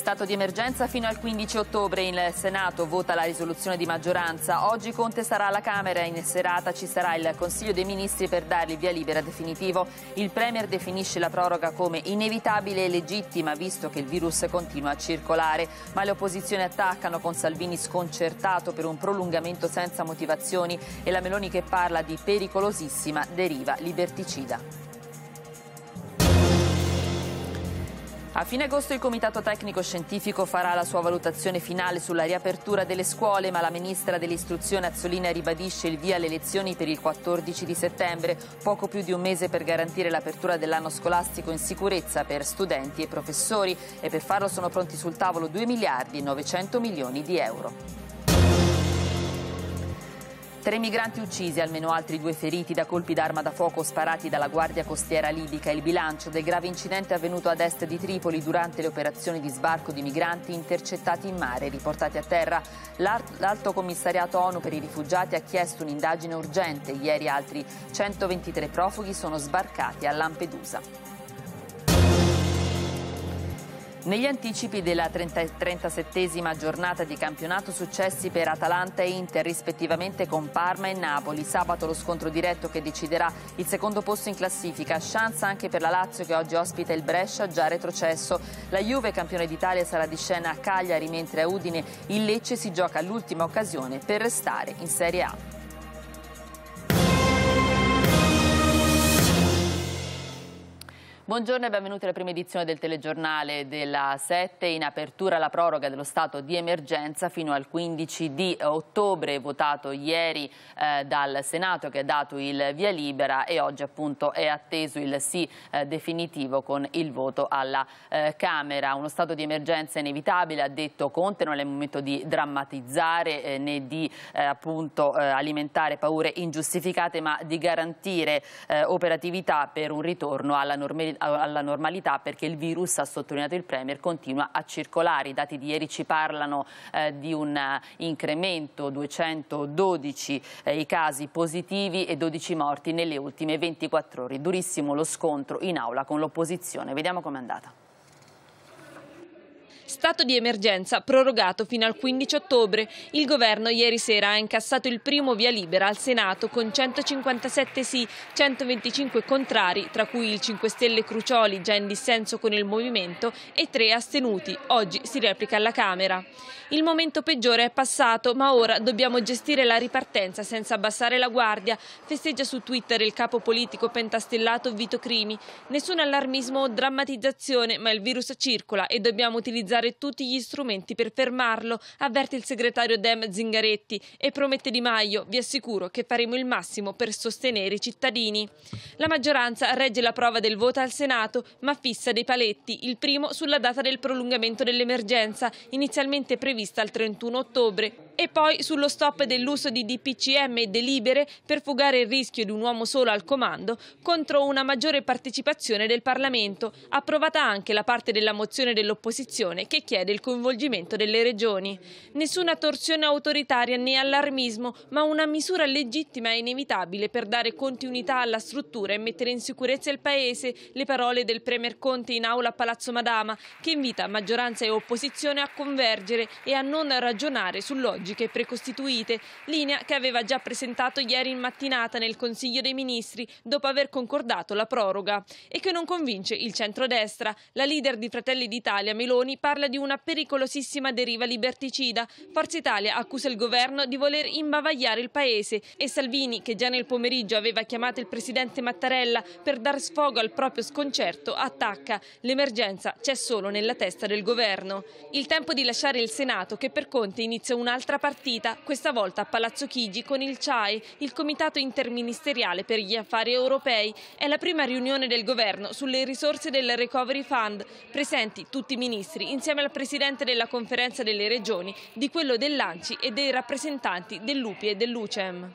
Stato di emergenza fino al 15 ottobre. Il Senato vota la risoluzione di maggioranza. Oggi Conte sarà alla Camera. In serata ci sarà il Consiglio dei Ministri per dargli via libera definitivo. Il Premier definisce la proroga come inevitabile e legittima visto che il virus continua a circolare. Ma le opposizioni attaccano con Salvini sconcertato per un prolungamento senza motivazioni e la Meloni che parla di pericolosissima deriva liberticida. A fine agosto il Comitato Tecnico Scientifico farà la sua valutazione finale sulla riapertura delle scuole, ma la Ministra dell'Istruzione Azzolina ribadisce il via alle lezioni per il 14 di settembre, poco più di un mese per garantire l'apertura dell'anno scolastico in sicurezza per studenti e professori e per farlo sono pronti sul tavolo 2 miliardi e 900 milioni di euro. Tre migranti uccisi, almeno altri due feriti da colpi d'arma da fuoco sparati dalla Guardia Costiera libica. Il bilancio del grave incidente avvenuto ad est di Tripoli durante le operazioni di sbarco di migranti intercettati in mare e riportati a terra. L'Alto Commissariato ONU per i rifugiati ha chiesto un'indagine urgente. Ieri altri 123 profughi sono sbarcati a Lampedusa. Negli anticipi della 37 giornata di campionato successi per Atalanta e Inter rispettivamente con Parma e Napoli, sabato lo scontro diretto che deciderà il secondo posto in classifica, chance anche per la Lazio che oggi ospita il Brescia già retrocesso. La Juve campione d'Italia sarà di scena a Cagliari mentre a Udine il Lecce si gioca l'ultima occasione per restare in Serie A. Buongiorno e benvenuti alla prima edizione del telegiornale della 7. In apertura la proroga dello stato di emergenza fino al 15 di ottobre, votato ieri eh, dal Senato che ha dato il via libera e oggi appunto è atteso il sì eh, definitivo con il voto alla eh, Camera. Uno stato di emergenza inevitabile, ha detto Conte, non è il momento di drammatizzare eh, né di eh, appunto eh, alimentare paure ingiustificate, ma di garantire operatività per un ritorno alla normalità alla normalità perché il virus, ha sottolineato il Premier, continua a circolare. I dati di ieri ci parlano eh, di un eh, incremento, 212 eh, i casi positivi e 12 morti nelle ultime 24 ore. Durissimo lo scontro in aula con l'opposizione. Vediamo com'è andata. Stato di emergenza prorogato fino al 15 ottobre. Il governo ieri sera ha incassato il primo via libera al Senato con 157 sì, 125 contrari, tra cui il 5 Stelle Crucioli già in dissenso con il Movimento e tre astenuti. Oggi si replica alla Camera. Il momento peggiore è passato, ma ora dobbiamo gestire la ripartenza senza abbassare la guardia, festeggia su Twitter il capo politico pentastellato Vito Crimi. Nessun allarmismo o drammatizzazione, ma il virus circola e dobbiamo utilizzare usare tutti gli strumenti per fermarlo, avverte il segretario Dem Zingaretti e promette Di Maio, vi assicuro che faremo il massimo per sostenere i cittadini. La maggioranza regge la prova del voto al Senato, ma fissa dei paletti, il primo sulla data del prolungamento dell'emergenza, inizialmente prevista al 31 ottobre, e poi sullo stop dell'uso di DPCM e delibere per fugare il rischio di un uomo solo al comando contro una maggiore partecipazione del Parlamento, approvata anche la parte della mozione dell'opposizione che chiede il coinvolgimento delle regioni. Nessuna torsione autoritaria né allarmismo, ma una misura legittima e inevitabile per dare continuità alla struttura e mettere in sicurezza il Paese, le parole del Premier Conte in aula a Palazzo Madama, che invita maggioranza e opposizione a convergere e a non ragionare su logiche precostituite, linea che aveva già presentato ieri in mattinata nel Consiglio dei Ministri dopo aver concordato la proroga e che non convince il centrodestra. La leader di Fratelli d'Italia, Meloni, parla parla di una pericolosissima deriva liberticida. Forza Italia accusa il governo di voler imbavagliare il paese e Salvini, che già nel pomeriggio aveva chiamato il presidente Mattarella per dar sfogo al proprio sconcerto, attacca. L'emergenza c'è solo nella testa del governo. Il tempo di lasciare il Senato, che per Conte inizia un'altra partita, questa volta a Palazzo Chigi con il CAE, il Comitato Interministeriale per gli Affari Europei. È la prima riunione del governo sulle risorse del Recovery Fund, presenti tutti i ministri insieme insieme al Presidente della Conferenza delle Regioni, di quello del Lanci e dei rappresentanti dell'UPI e dell'UCEM.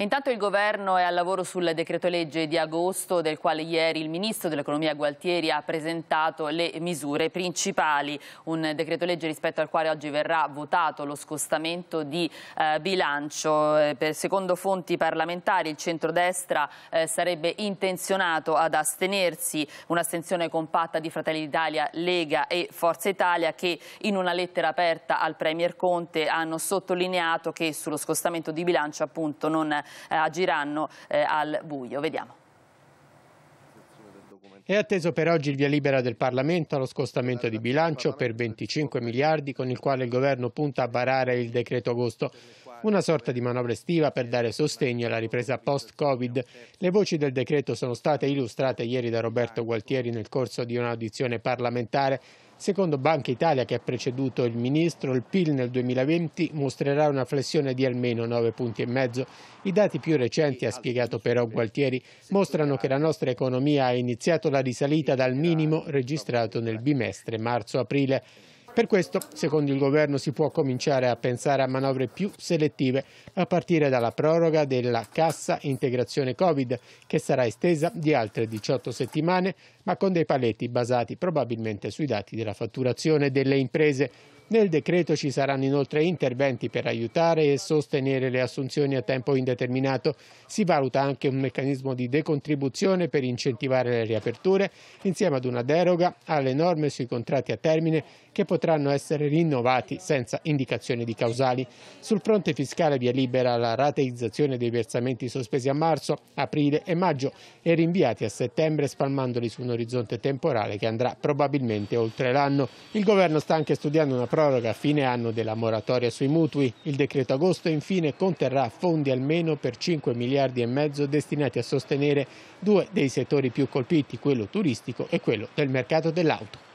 Intanto il governo è al lavoro sul decreto legge di agosto del quale ieri il ministro dell'economia Gualtieri ha presentato le misure principali, un decreto legge rispetto al quale oggi verrà votato lo scostamento di eh, bilancio. Eh, per, secondo fonti parlamentari il centrodestra eh, sarebbe intenzionato ad astenersi, un'astenzione compatta di Fratelli d'Italia, Lega e Forza Italia che in una lettera aperta al Premier Conte hanno sottolineato che sullo scostamento di bilancio appunto non eh, agiranno eh, al buio. Vediamo. È atteso per oggi il via libera del Parlamento allo scostamento di bilancio per 25 miliardi con il quale il governo punta a varare il decreto agosto. Una sorta di manovra estiva per dare sostegno alla ripresa post-Covid. Le voci del decreto sono state illustrate ieri da Roberto Gualtieri nel corso di un'audizione parlamentare. Secondo Banca Italia, che ha preceduto il ministro, il PIL nel 2020 mostrerà una flessione di almeno 9 punti e mezzo. I dati più recenti, ha spiegato però Gualtieri, mostrano che la nostra economia ha iniziato la risalita dal minimo registrato nel bimestre marzo-aprile. Per questo, secondo il governo, si può cominciare a pensare a manovre più selettive, a partire dalla proroga della cassa integrazione Covid, che sarà estesa di altre 18 settimane, ma con dei paletti basati probabilmente sui dati della fatturazione delle imprese. Nel decreto ci saranno inoltre interventi per aiutare e sostenere le assunzioni a tempo indeterminato. Si valuta anche un meccanismo di decontribuzione per incentivare le riaperture, insieme ad una deroga alle norme sui contratti a termine che potranno essere rinnovati senza indicazione di causali. Sul fronte fiscale via libera la rateizzazione dei versamenti sospesi a marzo, aprile e maggio e rinviati a settembre spalmandoli su un orizzonte temporale che andrà probabilmente oltre l'anno. Il governo sta anche studiando una proposta proroga a fine anno della moratoria sui mutui. Il decreto agosto infine conterrà fondi almeno per 5 miliardi e mezzo destinati a sostenere due dei settori più colpiti, quello turistico e quello del mercato dell'auto.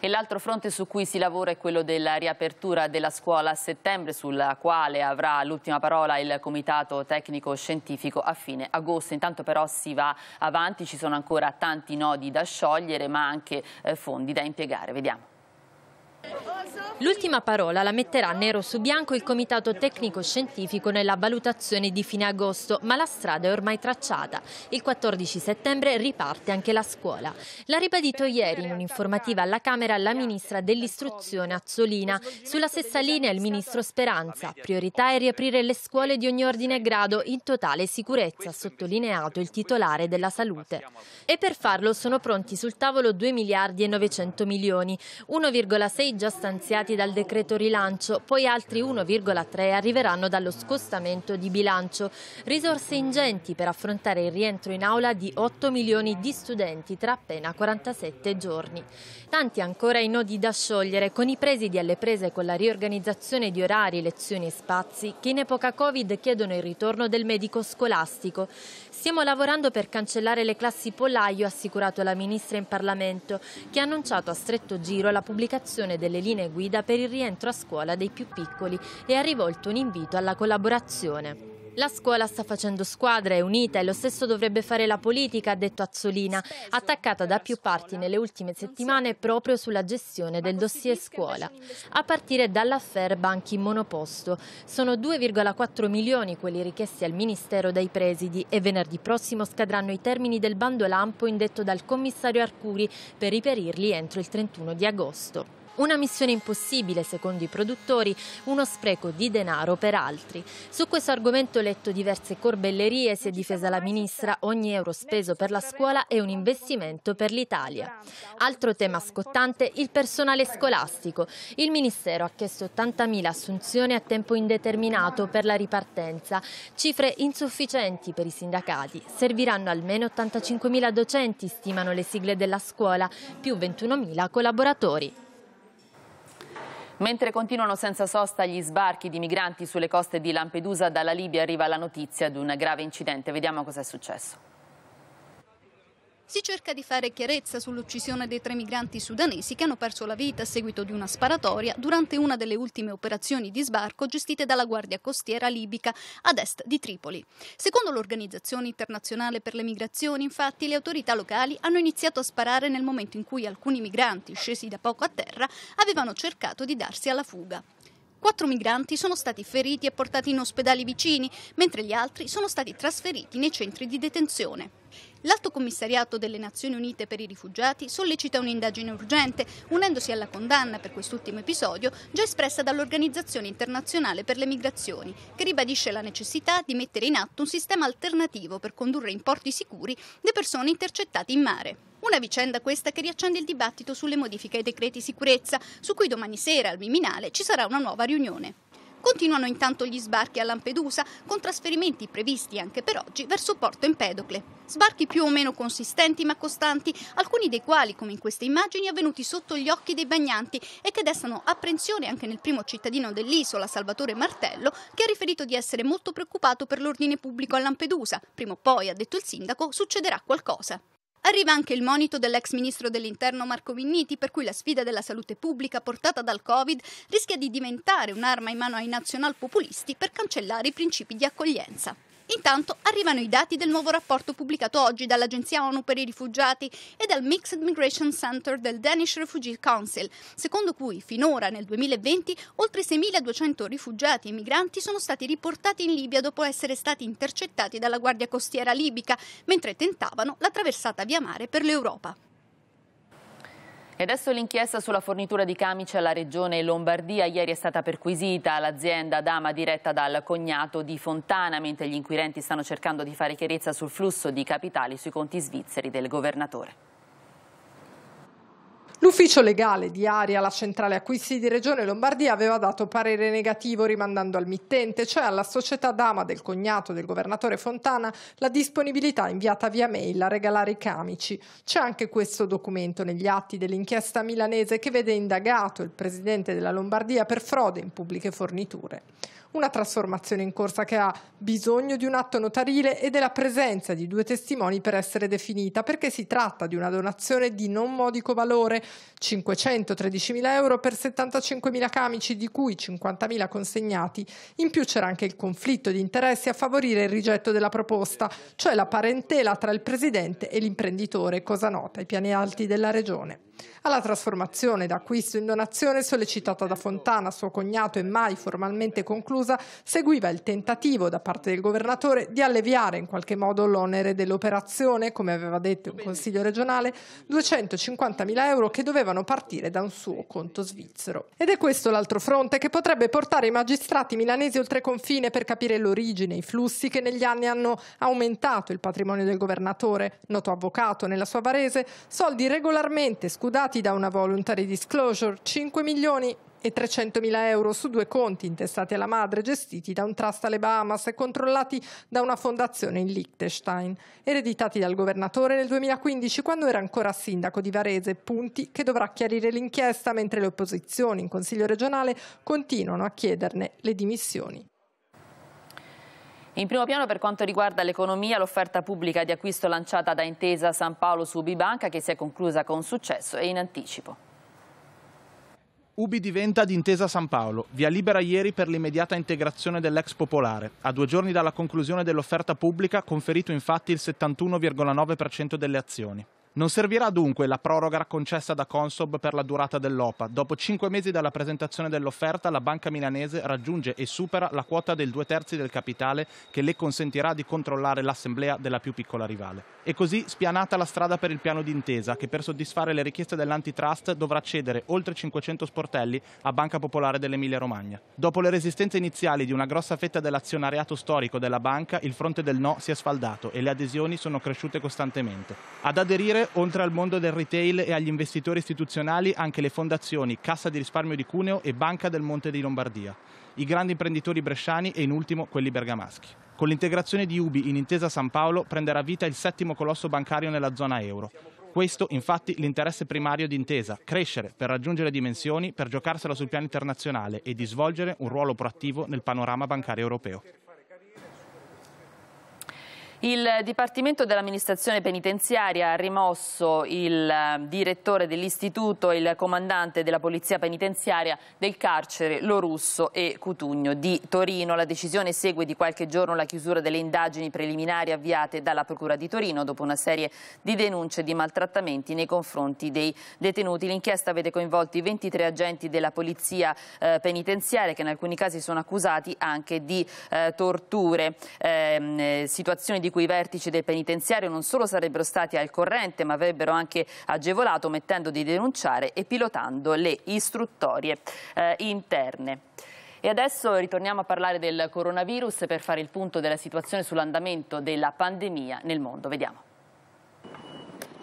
E l'altro fronte su cui si lavora è quello della riapertura della scuola a settembre, sulla quale avrà l'ultima parola il Comitato Tecnico Scientifico a fine agosto. Intanto però si va avanti, ci sono ancora tanti nodi da sciogliere, ma anche eh, fondi da impiegare. Vediamo. L'ultima parola la metterà nero su bianco il Comitato Tecnico Scientifico nella valutazione di fine agosto, ma la strada è ormai tracciata. Il 14 settembre riparte anche la scuola. L'ha ribadito ieri in un'informativa alla Camera la Ministra dell'Istruzione Azzolina. Sulla stessa linea il Ministro Speranza. Priorità è riaprire le scuole di ogni ordine e grado in totale sicurezza, ha sottolineato il titolare della salute. E per farlo sono pronti sul tavolo 2 miliardi e 900 milioni, 1,6 già stanziati dal decreto rilancio, poi altri 1,3 arriveranno dallo scostamento di bilancio. Risorse ingenti per affrontare il rientro in aula di 8 milioni di studenti tra appena 47 giorni. Tanti ancora i nodi da sciogliere, con i presidi alle prese con la riorganizzazione di orari, lezioni e spazi, che in epoca Covid chiedono il ritorno del medico scolastico. Stiamo lavorando per cancellare le classi pollaio, ha assicurato la ministra in Parlamento, che ha annunciato a stretto giro la pubblicazione delle linee guida per il rientro a scuola dei più piccoli e ha rivolto un invito alla collaborazione. La scuola sta facendo squadra, è unita e lo stesso dovrebbe fare la politica, ha detto Azzolina, attaccata da più parti nelle ultime settimane proprio sulla gestione del dossier scuola, a partire dall'affair banchi monoposto. Sono 2,4 milioni quelli richiesti al Ministero dai presidi e venerdì prossimo scadranno i termini del bando lampo indetto dal commissario Arcuri per riperirli entro il 31 di agosto. Una missione impossibile, secondo i produttori, uno spreco di denaro per altri. Su questo argomento ho letto diverse corbellerie, si è difesa la ministra, ogni euro speso per la scuola è un investimento per l'Italia. Altro tema scottante, il personale scolastico. Il Ministero ha chiesto 80.000 assunzioni a tempo indeterminato per la ripartenza, cifre insufficienti per i sindacati. Serviranno almeno 85.000 docenti, stimano le sigle della scuola, più 21.000 collaboratori. Mentre continuano senza sosta gli sbarchi di migranti sulle coste di Lampedusa, dalla Libia arriva la notizia di un grave incidente. Vediamo cosa è successo. Si cerca di fare chiarezza sull'uccisione dei tre migranti sudanesi che hanno perso la vita a seguito di una sparatoria durante una delle ultime operazioni di sbarco gestite dalla Guardia Costiera libica ad est di Tripoli. Secondo l'Organizzazione Internazionale per le Migrazioni, infatti, le autorità locali hanno iniziato a sparare nel momento in cui alcuni migranti scesi da poco a terra avevano cercato di darsi alla fuga. Quattro migranti sono stati feriti e portati in ospedali vicini, mentre gli altri sono stati trasferiti nei centri di detenzione. L'Alto Commissariato delle Nazioni Unite per i Rifugiati sollecita un'indagine urgente, unendosi alla condanna per quest'ultimo episodio già espressa dall'Organizzazione Internazionale per le Migrazioni, che ribadisce la necessità di mettere in atto un sistema alternativo per condurre in porti sicuri le persone intercettate in mare. Una vicenda questa che riaccende il dibattito sulle modifiche ai decreti sicurezza, su cui domani sera al Viminale ci sarà una nuova riunione. Continuano intanto gli sbarchi a Lampedusa, con trasferimenti previsti anche per oggi verso Porto Empedocle. Sbarchi più o meno consistenti ma costanti, alcuni dei quali, come in queste immagini, avvenuti sotto gli occhi dei bagnanti e che destano apprensione anche nel primo cittadino dell'isola, Salvatore Martello, che ha riferito di essere molto preoccupato per l'ordine pubblico a Lampedusa. Prima o poi, ha detto il sindaco, succederà qualcosa. Arriva anche il monito dell'ex ministro dell'interno Marco Minniti, per cui la sfida della salute pubblica portata dal Covid rischia di diventare un'arma in mano ai nazionalpopulisti per cancellare i principi di accoglienza. Intanto arrivano i dati del nuovo rapporto pubblicato oggi dall'Agenzia ONU per i rifugiati e dal Mixed Migration Center del Danish Refugee Council, secondo cui finora nel 2020 oltre 6.200 rifugiati e migranti sono stati riportati in Libia dopo essere stati intercettati dalla Guardia Costiera libica mentre tentavano la traversata via mare per l'Europa. E adesso l'inchiesta sulla fornitura di camici alla Regione Lombardia. Ieri è stata perquisita l'azienda Dama diretta dal cognato di Fontana, mentre gli inquirenti stanno cercando di fare chiarezza sul flusso di capitali sui conti svizzeri del governatore. L'ufficio legale di Aria, la centrale acquisti di Regione Lombardia, aveva dato parere negativo rimandando al mittente, cioè alla società Dama del cognato del governatore Fontana, la disponibilità inviata via mail a regalare i camici. C'è anche questo documento negli atti dell'inchiesta milanese che vede indagato il presidente della Lombardia per frode in pubbliche forniture una trasformazione in corsa che ha bisogno di un atto notarile e della presenza di due testimoni per essere definita, perché si tratta di una donazione di non modico valore, 513.000 euro per 75.000 camici, di cui 50.000 consegnati. In più c'era anche il conflitto di interessi a favorire il rigetto della proposta, cioè la parentela tra il presidente e l'imprenditore, cosa nota ai piani alti della regione alla trasformazione d'acquisto in donazione sollecitata da Fontana, suo cognato e mai formalmente conclusa, seguiva il tentativo da parte del governatore di alleviare in qualche modo l'onere dell'operazione, come aveva detto in Consiglio regionale, 250.000 euro che dovevano partire da un suo conto svizzero. Ed è questo l'altro fronte che potrebbe portare i magistrati milanesi oltre confine per capire l'origine, i flussi che negli anni hanno aumentato il patrimonio del governatore, noto avvocato nella sua Varese, soldi regolarmente scudati collaudati da una voluntary disclosure, 5 milioni e 300 mila euro su due conti intestati alla madre, gestiti da un trust alle Bahamas e controllati da una fondazione in Liechtenstein, ereditati dal governatore nel 2015 quando era ancora sindaco di Varese, punti che dovrà chiarire l'inchiesta mentre le opposizioni in Consiglio regionale continuano a chiederne le dimissioni. In primo piano per quanto riguarda l'economia, l'offerta pubblica di acquisto lanciata da Intesa San Paolo su Ubibanca che si è conclusa con successo e in anticipo. Ubi diventa d'intesa San Paolo, via libera ieri per l'immediata integrazione dell'ex popolare. A due giorni dalla conclusione dell'offerta pubblica, conferito infatti il 71,9% delle azioni. Non servirà dunque la proroga concessa da Consob per la durata dell'OPA. Dopo cinque mesi dalla presentazione dell'offerta, la banca milanese raggiunge e supera la quota del due terzi del capitale che le consentirà di controllare l'assemblea della più piccola rivale e così spianata la strada per il piano d'intesa che per soddisfare le richieste dell'antitrust dovrà cedere oltre 500 sportelli a Banca Popolare dell'Emilia Romagna. Dopo le resistenze iniziali di una grossa fetta dell'azionariato storico della banca, il fronte del no si è sfaldato e le adesioni sono cresciute costantemente. Ad aderire, oltre al mondo del retail e agli investitori istituzionali, anche le fondazioni Cassa di risparmio di Cuneo e Banca del Monte di Lombardia, i grandi imprenditori bresciani e in ultimo quelli bergamaschi. Con l'integrazione di Ubi in Intesa San Paolo prenderà vita il settimo colosso bancario nella zona euro. Questo infatti l'interesse primario di Intesa, crescere per raggiungere dimensioni, per giocarsela sul piano internazionale e di svolgere un ruolo proattivo nel panorama bancario europeo. Il Dipartimento dell'Amministrazione Penitenziaria ha rimosso il eh, direttore dell'istituto e il comandante della Polizia Penitenziaria del carcere Lorusso e Cutugno di Torino. La decisione segue di qualche giorno la chiusura delle indagini preliminari avviate dalla Procura di Torino dopo una serie di denunce di maltrattamenti nei confronti dei detenuti. L'inchiesta vede coinvolti 23 agenti della Polizia eh, Penitenziaria che in alcuni casi sono accusati anche di eh, torture, ehm, eh, situazioni di cui i vertici del penitenziario non solo sarebbero stati al corrente ma avrebbero anche agevolato mettendo di denunciare e pilotando le istruttorie eh, interne. E adesso ritorniamo a parlare del coronavirus per fare il punto della situazione sull'andamento della pandemia nel mondo. Vediamo.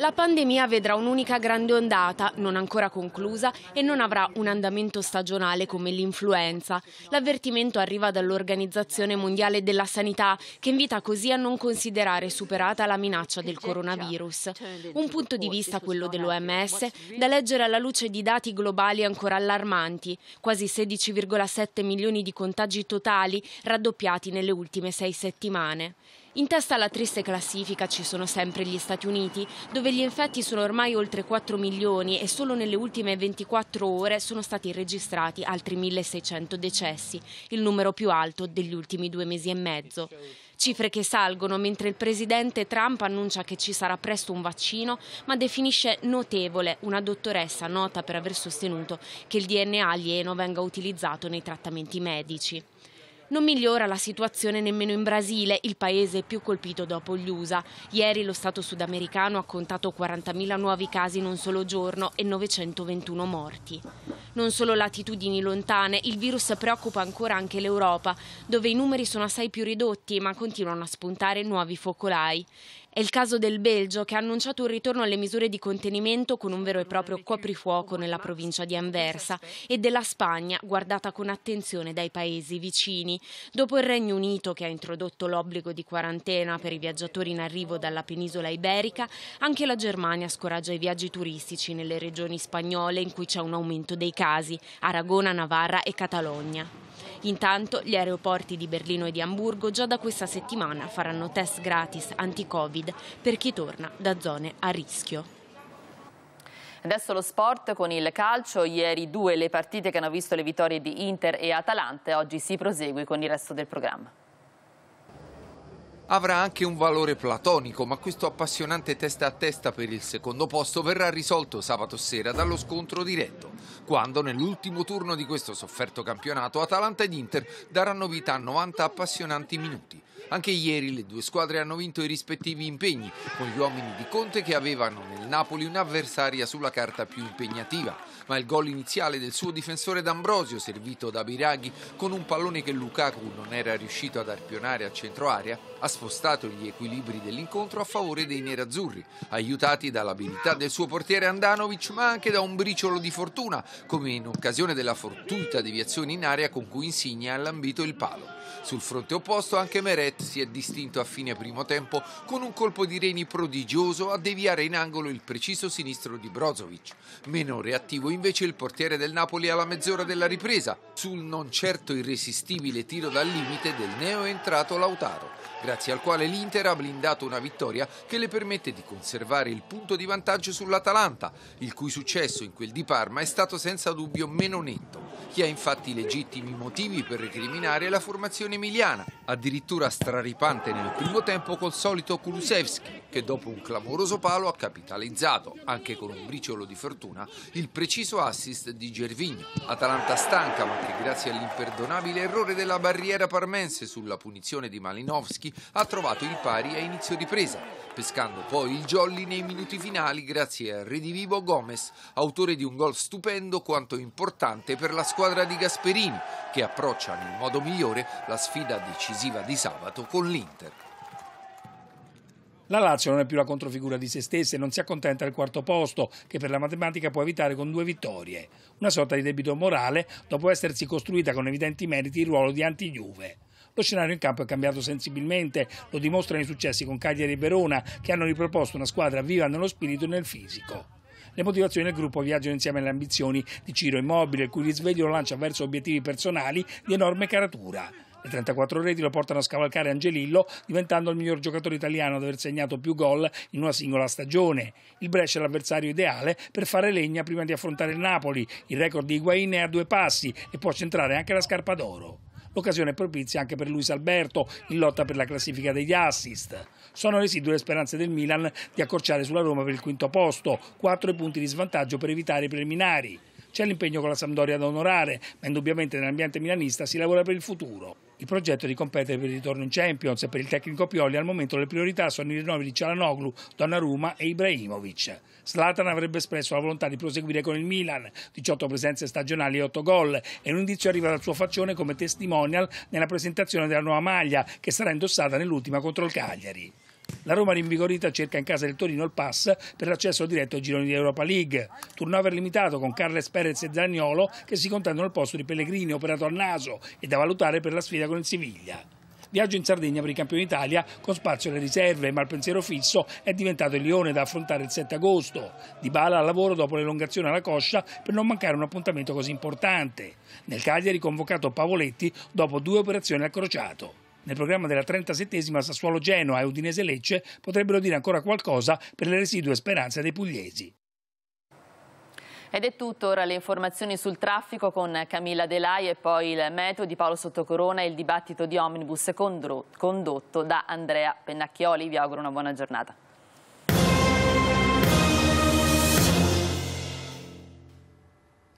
La pandemia vedrà un'unica grande ondata, non ancora conclusa, e non avrà un andamento stagionale come l'influenza. L'avvertimento arriva dall'Organizzazione Mondiale della Sanità, che invita così a non considerare superata la minaccia del coronavirus. Un punto di vista, quello dell'OMS, da leggere alla luce di dati globali ancora allarmanti, quasi 16,7 milioni di contagi totali raddoppiati nelle ultime sei settimane. In testa alla triste classifica ci sono sempre gli Stati Uniti, dove gli infetti sono ormai oltre 4 milioni e solo nelle ultime 24 ore sono stati registrati altri 1.600 decessi, il numero più alto degli ultimi due mesi e mezzo. Cifre che salgono mentre il presidente Trump annuncia che ci sarà presto un vaccino, ma definisce notevole una dottoressa nota per aver sostenuto che il DNA alieno venga utilizzato nei trattamenti medici. Non migliora la situazione nemmeno in Brasile, il paese più colpito dopo gli USA. Ieri lo Stato sudamericano ha contato 40.000 nuovi casi in un solo giorno e 921 morti. Non solo latitudini lontane, il virus preoccupa ancora anche l'Europa, dove i numeri sono assai più ridotti ma continuano a spuntare nuovi focolai. È il caso del Belgio che ha annunciato un ritorno alle misure di contenimento con un vero e proprio coprifuoco nella provincia di Anversa e della Spagna guardata con attenzione dai paesi vicini. Dopo il Regno Unito che ha introdotto l'obbligo di quarantena per i viaggiatori in arrivo dalla penisola iberica, anche la Germania scoraggia i viaggi turistici nelle regioni spagnole in cui c'è un aumento dei casi, Aragona, Navarra e Catalogna. Intanto gli aeroporti di Berlino e di Amburgo già da questa settimana faranno test gratis anti-Covid per chi torna da zone a rischio. Adesso lo sport con il calcio, ieri due le partite che hanno visto le vittorie di Inter e Atalante, oggi si prosegue con il resto del programma avrà anche un valore platonico, ma questo appassionante testa a testa per il secondo posto verrà risolto sabato sera dallo scontro diretto, quando nell'ultimo turno di questo sofferto campionato Atalanta ed Inter daranno vita a 90 appassionanti minuti. Anche ieri le due squadre hanno vinto i rispettivi impegni, con gli uomini di Conte che avevano nel Napoli un'avversaria sulla carta più impegnativa. Ma il gol iniziale del suo difensore D'Ambrosio, servito da Biraghi con un pallone che Lukaku non era riuscito ad arpionare a centro area, ha spostato gli equilibri dell'incontro a favore dei nerazzurri, aiutati dall'abilità del suo portiere Andanovic, ma anche da un briciolo di fortuna, come in occasione della fortuita deviazione in area con cui Insigne ha lambito il palo. Sul fronte opposto anche Meret Spalletti si è distinto a fine primo tempo con un colpo di reni prodigioso a deviare in angolo il preciso sinistro di Brozovic. Meno reattivo invece il portiere del Napoli alla mezz'ora della ripresa, sul non certo irresistibile tiro dal limite del neo entrato Lautaro, grazie al quale l'Inter ha blindato una vittoria che le permette di conservare il punto di vantaggio sull'Atalanta, il cui successo in quel di Parma è stato senza dubbio meno netto. Chi ha infatti legittimi motivi per recriminare la formazione emiliana, addirittura straripante nel primo tempo col solito Kulusevski, che dopo un clamoroso palo ha capitalizzato, anche con un briciolo di fortuna, il preciso assist di Gervigno. Atalanta stanca, ma che grazie all'imperdonabile errore della barriera parmense sulla punizione di Malinowski ha trovato il pari a inizio ripresa, pescando poi il jolly nei minuti finali grazie a Redivivo Gomez, autore di un gol stupendo quanto importante per la squadra di Gasperini, che approccia nel modo migliore la sfida decisiva di sabato sabato con l'Inter. La Lazio non è più la controfigura di se stessa e non si accontenta del quarto posto, che per la matematica può evitare con due vittorie. Una sorta di debito morale dopo essersi costruita con evidenti meriti il ruolo di anti-Juve. Lo scenario in campo è cambiato sensibilmente, lo dimostrano i successi con Cagliari e Verona, che hanno riproposto una squadra viva nello spirito e nel fisico. Le motivazioni del gruppo viaggiano insieme alle ambizioni di Ciro Immobile, il cui risveglio lo lancia verso obiettivi personali di enorme caratura. Le 34 reti lo portano a scavalcare Angelillo, diventando il miglior giocatore italiano ad aver segnato più gol in una singola stagione. Il Brescia è l'avversario ideale per fare legna prima di affrontare il Napoli. Il record di Higuain è a due passi e può centrare anche la scarpa d'oro. L'occasione è propizia anche per Luis Alberto, in lotta per la classifica degli assist. Sono residue le speranze del Milan di accorciare sulla Roma per il quinto posto, 4 punti di svantaggio per evitare i preliminari. C'è l'impegno con la Sampdoria da onorare, ma indubbiamente nell'ambiente milanista si lavora per il futuro. Il progetto è di competere per il ritorno in Champions e per il tecnico Pioli al momento le priorità sono i rinnovi di Cialanoglu, Donnarumma e Ibrahimovic. Slatan avrebbe espresso la volontà di proseguire con il Milan, 18 presenze stagionali e 8 gol e un indizio arriva dal suo faccione come testimonial nella presentazione della nuova maglia che sarà indossata nell'ultima contro il Cagliari. La Roma rinvigorita cerca in casa del Torino il pass per l'accesso diretto ai gironi di Europa League. Turnover limitato con Carles Perez e Zagnolo che si contendono il posto di Pellegrini operato al naso e da valutare per la sfida con il Siviglia. Viaggio in Sardegna per i campioni d'Italia con spazio alle riserve, ma il pensiero fisso è diventato il Lione da affrontare il 7 agosto. Di Bala al lavoro dopo l'elongazione alla coscia per non mancare un appuntamento così importante. Nel Cagliari convocato Pavoletti dopo due operazioni al crociato. Nel programma della 37esima Sassuolo Genoa e Udinese Lecce potrebbero dire ancora qualcosa per le residue speranze dei pugliesi. Ed è tutto, ora le informazioni sul traffico con Camilla Delai e poi il metodo di Paolo Sottocorona e il dibattito di Omnibus condotto da Andrea Pennacchioli. Vi auguro una buona giornata.